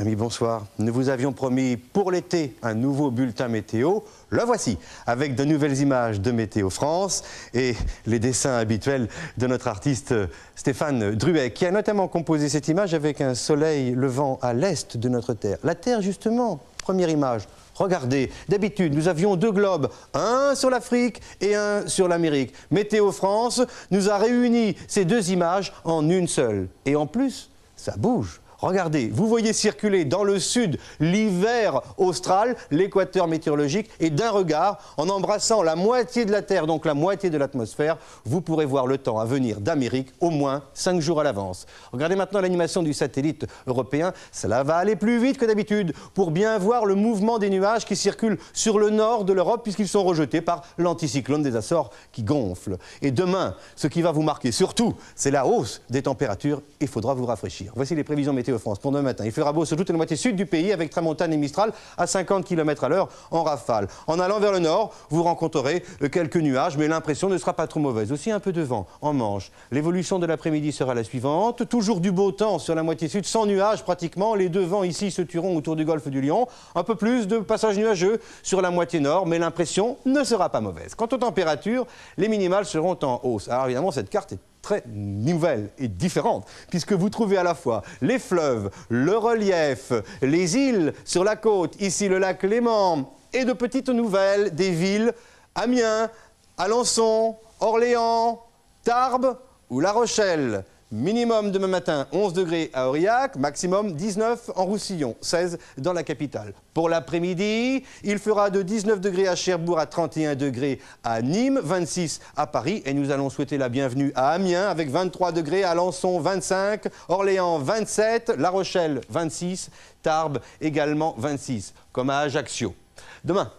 Amis, bonsoir. Nous vous avions promis pour l'été un nouveau bulletin météo. Le voici, avec de nouvelles images de Météo France et les dessins habituels de notre artiste euh, Stéphane Druet, qui a notamment composé cette image avec un soleil levant à l'est de notre Terre. La Terre, justement, première image. Regardez, d'habitude, nous avions deux globes, un sur l'Afrique et un sur l'Amérique. Météo France nous a réuni ces deux images en une seule. Et en plus, ça bouge. Regardez, vous voyez circuler dans le sud l'hiver austral, l'équateur météorologique, et d'un regard, en embrassant la moitié de la Terre, donc la moitié de l'atmosphère, vous pourrez voir le temps à venir d'Amérique au moins cinq jours à l'avance. Regardez maintenant l'animation du satellite européen, cela va aller plus vite que d'habitude pour bien voir le mouvement des nuages qui circulent sur le nord de l'Europe puisqu'ils sont rejetés par l'anticyclone des Açores qui gonfle. Et demain, ce qui va vous marquer surtout, c'est la hausse des températures, il faudra vous rafraîchir. Voici les prévisions météorologiques France pour demain matin. Il fera beau sur toute la moitié sud du pays avec tramontane et mistral à 50 km à l'heure en rafale. En allant vers le nord, vous rencontrerez euh, quelques nuages, mais l'impression ne sera pas trop mauvaise. Aussi un peu de vent en manche. L'évolution de l'après-midi sera la suivante. Toujours du beau temps sur la moitié sud, sans nuages pratiquement. Les deux vents ici se tueront autour du golfe du Lion. Un peu plus de passages nuageux sur la moitié nord, mais l'impression ne sera pas mauvaise. Quant aux températures, les minimales seront en hausse. Alors évidemment, cette carte est très nouvelle et différente, puisque vous trouvez à la fois les fleuves, le relief, les îles sur la côte, ici le lac Léman, et de petites nouvelles des villes Amiens, Alençon, Orléans, Tarbes ou La Rochelle. Minimum demain matin 11 degrés à Aurillac, maximum 19 en Roussillon, 16 dans la capitale. Pour l'après-midi, il fera de 19 degrés à Cherbourg à 31 degrés à Nîmes, 26 à Paris et nous allons souhaiter la bienvenue à Amiens avec 23 degrés, à Alençon 25, Orléans 27, La Rochelle 26, Tarbes également 26, comme à Ajaccio. Demain,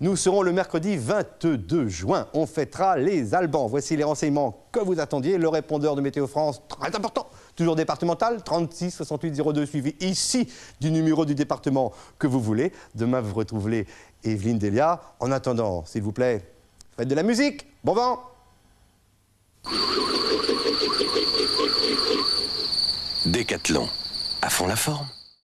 nous serons le mercredi 22 juin. On fêtera les Albans. Voici les renseignements que vous attendiez. Le répondeur de Météo France, très important, toujours départemental, 36 68 02, suivi ici du numéro du département que vous voulez. Demain, vous retrouverez Evelyne Delia. En attendant, s'il vous plaît, faites de la musique. Bon vent Décathlon. À fond la forme.